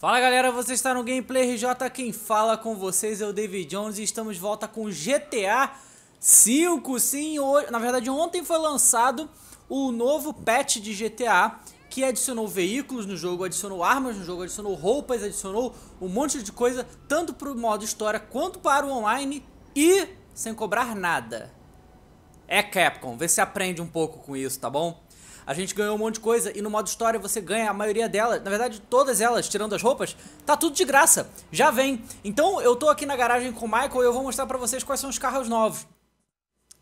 Fala galera, você está no Gameplay RJ, quem fala com vocês é o David Jones e estamos de volta com GTA 5, sim, hoje, na verdade ontem foi lançado o novo patch de GTA que adicionou veículos no jogo, adicionou armas no jogo, adicionou roupas, adicionou um monte de coisa, tanto para o modo história quanto para o online e sem cobrar nada. É Capcom, vê se aprende um pouco com isso, tá bom? A gente ganhou um monte de coisa e no modo história você ganha a maioria delas. Na verdade, todas elas, tirando as roupas, tá tudo de graça. Já vem. Então eu tô aqui na garagem com o Michael e eu vou mostrar pra vocês quais são os carros novos.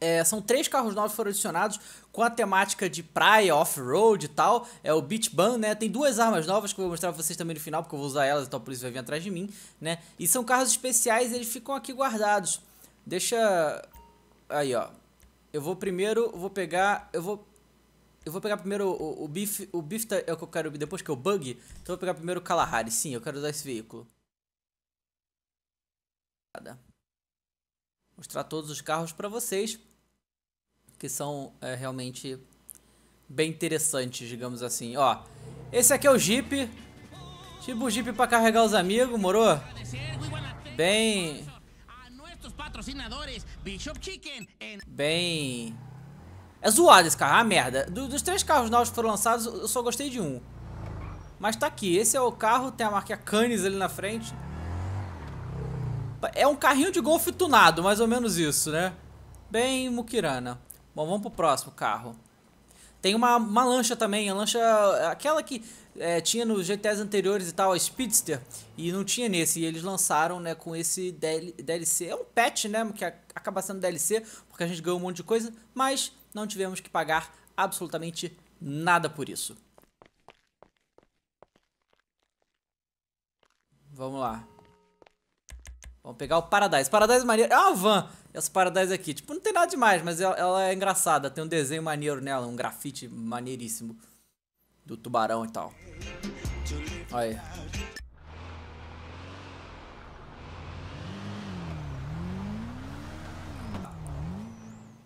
É, são três carros novos que foram adicionados com a temática de praia, off-road e tal. É o Beach Bun, né? Tem duas armas novas que eu vou mostrar pra vocês também no final, porque eu vou usar elas, então a polícia vai vir atrás de mim, né? E são carros especiais, eles ficam aqui guardados. Deixa... Aí, ó. Eu vou primeiro, vou pegar... Eu vou eu vou pegar primeiro o, o O Beef tá, é o que eu quero depois que o bug. Então eu vou pegar primeiro o Kalahari. Sim, eu quero usar esse veículo. Mostrar todos os carros pra vocês. Que são é, realmente bem interessantes, digamos assim. Ó, esse aqui é o Jeep. Tipo o Jeep pra carregar os amigos, moro? Bem... Bem... É zoado esse carro, é uma merda. Do, dos três carros novos que foram lançados, eu só gostei de um. Mas tá aqui, esse é o carro, tem a marca Canis ali na frente. É um carrinho de golfe tunado, mais ou menos isso, né? Bem muquirana. Bom, vamos pro próximo carro. Tem uma, uma lancha também, a lancha... Aquela que é, tinha nos GTA's anteriores e tal, a Speedster. E não tinha nesse, e eles lançaram né, com esse DL, DLC. É um patch, né? Que acaba sendo DLC, porque a gente ganhou um monte de coisa. Mas não tivemos que pagar absolutamente nada por isso. Vamos lá. Vamos pegar o Paradise. Paradise maneiro. É uma van. Essa Paradise aqui. Tipo, não tem nada demais, mas ela, ela é engraçada. Tem um desenho maneiro nela, um grafite maneiríssimo. Do tubarão e tal. Olha aí.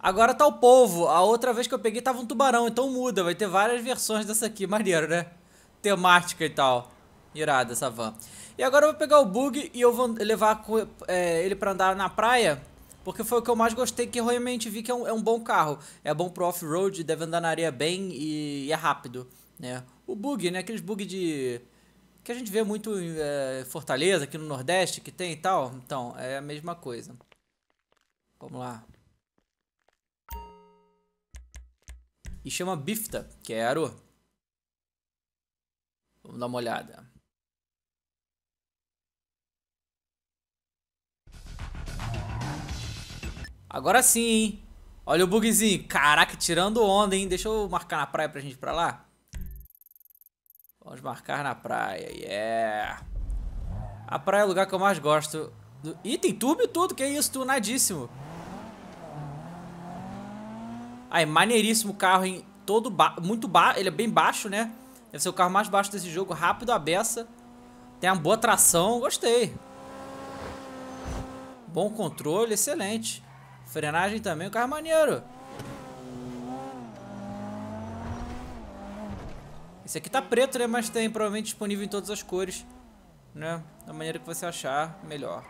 Agora tá o povo A outra vez que eu peguei tava um tubarão, então muda. Vai ter várias versões dessa aqui. Maneiro, né? Temática e tal. Irada essa van. E agora eu vou pegar o bug e eu vou levar é, ele pra andar na praia. Porque foi o que eu mais gostei, que realmente vi que é um, é um bom carro. É bom pro off-road, deve andar na areia bem e, e, é rápido, né? O bug, né? Aqueles bug de... Que a gente vê muito em é, Fortaleza, aqui no Nordeste, que tem e tal. Então, é a mesma coisa. Vamos lá. e chama Bifta, que é Vamos dar uma olhada. Agora sim, hein? Olha o bugzinho. Caraca, tirando onda, hein? Deixa eu marcar na praia pra gente ir pra lá. Vamos marcar na praia, yeah. A praia é o lugar que eu mais gosto. Ih, tem turbo e tudo, que isso, tunadíssimo. Aí, maneiríssimo carro em todo ba muito baixo, ele é bem baixo, né? Deve ser o carro mais baixo desse jogo, rápido a beça. Tem uma boa tração, gostei. Bom controle, excelente. Frenagem também, o carro é maneiro. Esse aqui tá preto, né? Mas tem provavelmente disponível em todas as cores, né? Da maneira que você achar melhor.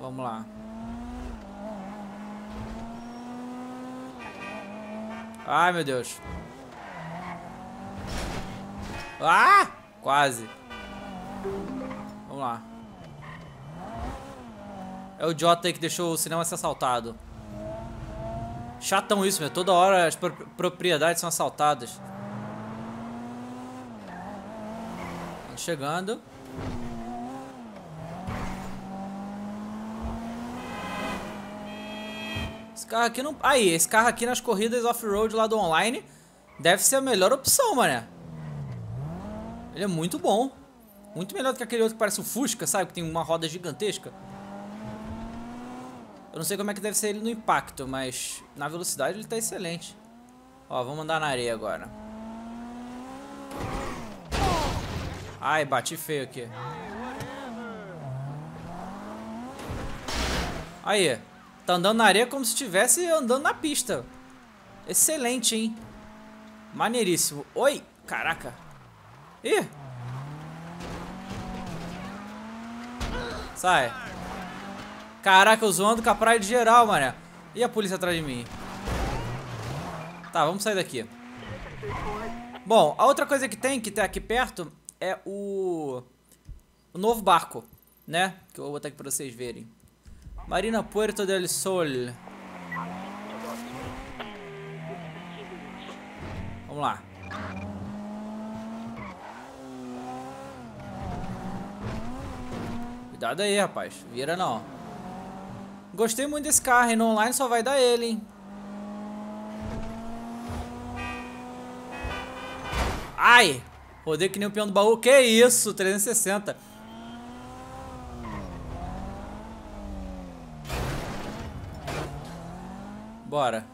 Vamos lá. Ai, meu Deus. Ah! Quase. Vamos lá. É o idiota aí que deixou o cinema ser assaltado. Chatão isso, meu. Toda hora as propriedades são assaltadas. Chegando. carro aqui não... Aí, esse carro aqui nas corridas off-road lá do online deve ser a melhor opção, mané. Ele é muito bom. Muito melhor do que aquele outro que parece o Fusca, sabe? Que tem uma roda gigantesca. Eu não sei como é que deve ser ele no impacto, mas na velocidade ele tá excelente. Ó, vamos andar na areia agora. Ai, bati feio aqui. Aí. Tá andando na areia como se estivesse andando na pista. Excelente, hein? Maneiríssimo. Oi! Caraca. Ih! Sai. Caraca, eu zoando com a praia de geral, mané. E a polícia atrás de mim? Tá, vamos sair daqui. Bom, a outra coisa que tem, que tem tá aqui perto, é o... O novo barco, né? Que eu vou botar aqui pra vocês verem. Marina Puerto del Sol. Vamos lá. Cuidado aí, rapaz. Vira não. Gostei muito desse carro, e no online só vai dar ele, hein? Ai! Rodei que nem o peão do baú. Que isso? 360. Bora.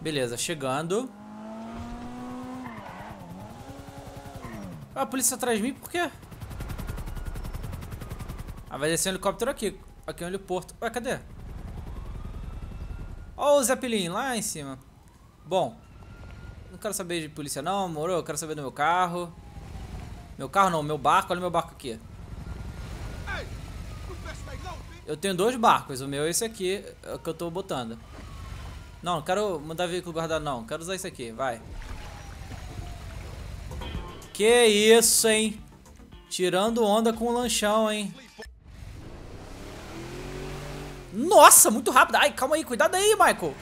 Beleza, chegando. Ah, a polícia atrás de mim, por quê? Ah, vai descer um helicóptero aqui. Aqui é um heliporto. Ué, cadê? Ó oh, o Zeppelin lá em cima. Bom. Não quero saber de polícia não, moro. Eu quero saber do meu carro. Meu carro não, meu barco. Olha meu barco aqui. Eu tenho dois barcos, o meu é esse aqui é que eu tô botando. Não, não quero mandar veículo guardado não, quero usar esse aqui, vai. Que isso, hein? Tirando onda com o lanchão, hein? Nossa, muito rápido. Ai, calma aí, cuidado aí, Michael.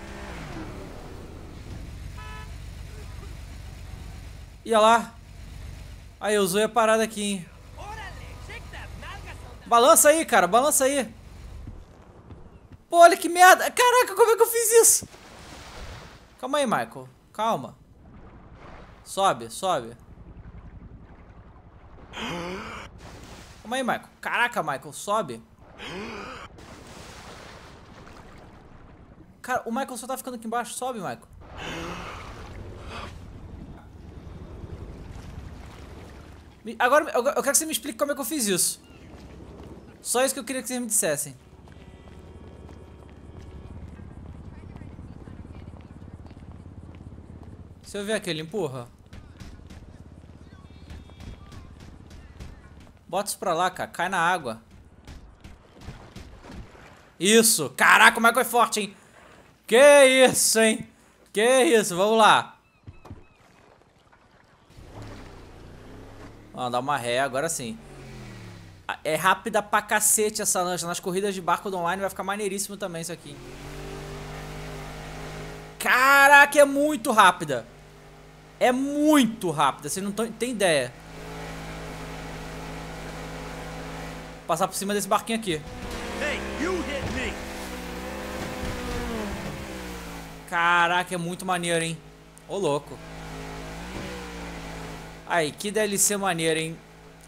olha lá. Aí, eu usei a parada aqui, hein? Balança aí, cara, balança aí. Pô, olha que merda. Caraca, como é que eu fiz isso? Calma aí, Michael. Calma. Sobe, sobe. Calma aí, Michael. Caraca, Michael, sobe. Cara, o Michael só tá ficando aqui embaixo. Sobe, Michael. Agora, eu quero que você me explique como é que eu fiz isso. Só isso que eu queria que vocês me dissessem. Se eu ver aquele, empurra. Bota isso pra lá, cara. Cai na água. Isso. Caraca, o Michael é foi forte, hein? Que isso, hein? Que isso. Vamos lá. Vamos dar uma ré, agora sim. É rápida pra cacete essa lancha. Nas corridas de barco do online vai ficar maneiríssimo também isso aqui. Caraca, é muito rápida é muito rápida, você não tem ideia. Vou passar por cima desse barquinho aqui. Caraca, é muito maneiro, hein? Ô, louco. Aí, que DLC maneiro, hein?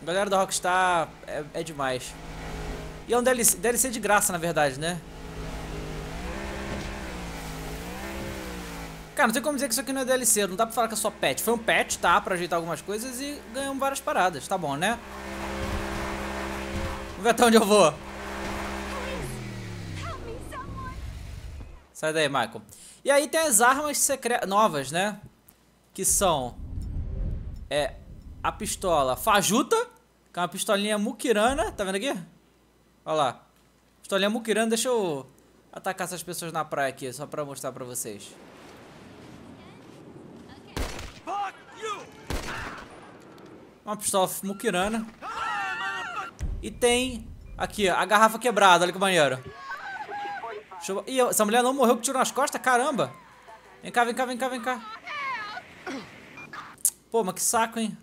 A galera da Rockstar é, é demais. E é um DLC, DLC de graça, na verdade, né? Cara, não tem como dizer que isso aqui não é DLC, não dá pra falar que é só patch. Foi um patch, tá? Pra ajeitar algumas coisas e ganhamos várias paradas, tá bom, né? Vamos ver até onde eu vou. Sai daí, Michael. E aí tem as armas secretas novas, né? Que são... É... A pistola Fajuta, que é uma pistolinha mukirana, tá vendo aqui? Olha lá. Pistolinha mukirana, deixa eu atacar essas pessoas na praia aqui, só pra mostrar pra vocês. Uma pistola muquirana. E tem aqui, a garrafa quebrada. Olha que maneiro. Deixa eu... Ih, essa mulher não morreu que tirou nas costas? Caramba. Vem cá, vem cá, vem cá, vem cá. Pô, mas que saco, hein?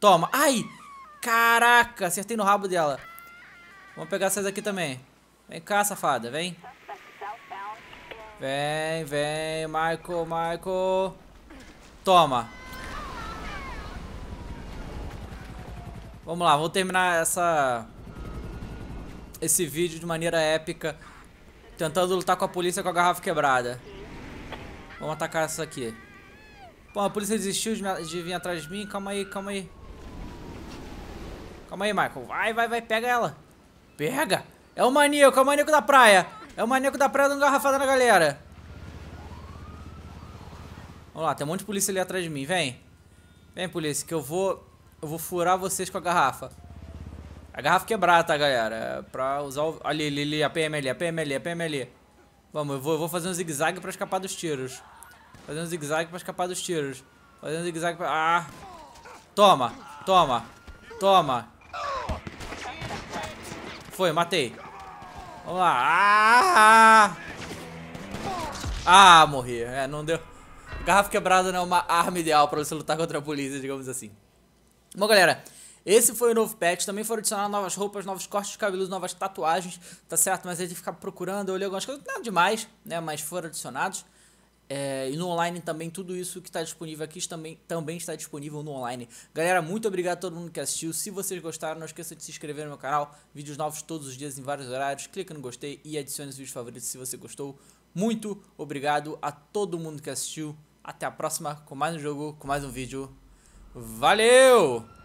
Toma. Ai! Caraca, acertei no rabo dela. Vamos pegar essas aqui também. Vem cá, safada, vem. Vem, vem, Michael, Michael. Toma. Vamos lá, vou terminar essa... Esse vídeo de maneira épica. Tentando lutar com a polícia com a garrafa quebrada. Vamos atacar essa aqui. Pô, a polícia desistiu de, de vir atrás de mim. Calma aí, calma aí. Calma aí, Michael. Vai, vai, vai. Pega ela. Pega. É o maníaco, é o maníaco da praia. É o maníaco da praia dando garrafada na galera. Vamos lá, tem um monte de polícia ali atrás de mim. Vem. Vem, polícia, que eu vou... Eu vou furar vocês com a garrafa. A garrafa quebrada, tá, galera? Pra usar o... Ali, ali, ali. A PM ali, a PM ali, a PM ali. Vamos, eu vou, eu vou fazer um zigue-zague pra escapar dos tiros. Fazer um zigue-zague pra escapar dos tiros. Fazer um zigue-zague pra... Ah! Toma! Toma! Toma! Foi, matei. Vamos lá. Ah! Ah, morri. É, não deu garrafa quebrada não é uma arma ideal para você lutar contra a polícia, digamos assim. Bom, galera, esse foi o novo patch. Também foram adicionadas novas roupas, novos cortes de cabelos, novas tatuagens, tá certo? Mas aí é de ficar procurando, eu olhei algumas coisas, nada demais, né? Mas foram adicionados. É, e no online também, tudo isso que está disponível aqui também, também está disponível no online. Galera, muito obrigado a todo mundo que assistiu. Se vocês gostaram, não esqueça de se inscrever no meu canal. Vídeos novos todos os dias em vários horários. Clica no gostei e adicione os vídeos favoritos se você gostou. Muito obrigado a todo mundo que assistiu. Até a próxima com mais um jogo, com mais um vídeo. Valeu!